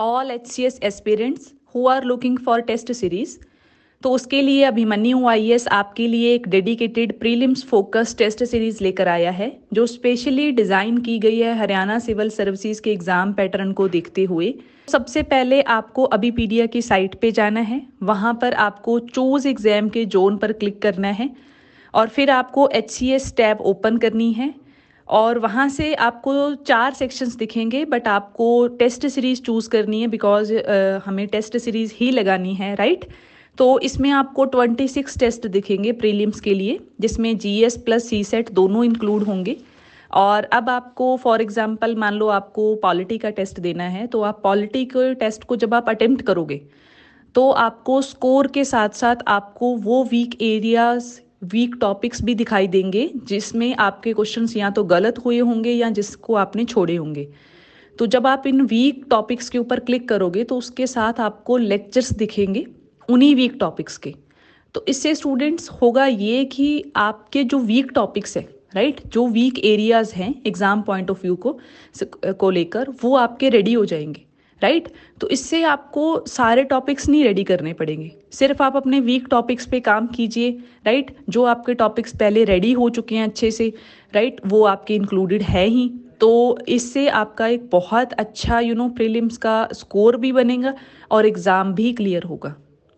All H C S aspirants who are looking for test series तो उसके लिए Abhimanyu I e आपके लिए एक dedicated prelims focus test series लेकर आया है जो स्पेशली डिजाइन की गई है हरियाणा सिविल सर्विसेज के एग्जाम पैटर्न को देखते हुए सबसे पहले आपको अभिपीडिया की साइट पे जाना है वहां पर आपको चूज एग्जाम के जोन पर क्लिक करना है और फिर आपको H C S tab open करनी है और वहाँ से आपको चार सेक्शंस दिखेंगे बट आपको टेस्ट सीरीज़ चूज़ करनी है बिकॉज uh, हमें टेस्ट सीरीज़ ही लगानी है राइट right? तो इसमें आपको 26 टेस्ट दिखेंगे प्रीलिम्स के लिए जिसमें G S plus C SAT दोनों इंक्लूड होंगे और अब आपको फॉर एग्जांपल मान लो आपको पॉलिटी का टेस्ट देना है तो आप पॉलिटी के टेस्ट को जब आप अटेम्प्ट करोगे तो आपको स्कोर के साथ साथ आपको वो वीक एरियाज वीक टॉपिक्स भी दिखाई देंगे जिसमें आपके क्वेश्चंस या तो गलत हुए होंगे या जिसको आपने छोड़े होंगे तो जब आप इन वीक टॉपिक्स के ऊपर क्लिक करोगे तो उसके साथ आपको लेक्चर्स दिखेंगे उन्हीं वीक टॉपिक्स के तो इससे स्टूडेंट्स होगा ये कि आपके जो वीक टॉपिक्स हैं राइट जो वीक एरियाज हैं एग्ज़ाम पॉइंट ऑफ व्यू को को लेकर वो आपके रेडी हो जाएंगे राइट तो इससे आपको सारे टॉपिक्स नहीं रेडी करने पड़ेंगे सिर्फ आप अपने वीक टॉपिक्स पे काम कीजिए राइट जो आपके टॉपिक्स पहले रेडी हो चुके हैं अच्छे से राइट वो आपके इंक्लूडेड है ही तो इससे आपका एक बहुत अच्छा यू नो प्रीलिम्स का स्कोर भी बनेगा और एग्ज़ाम भी क्लियर होगा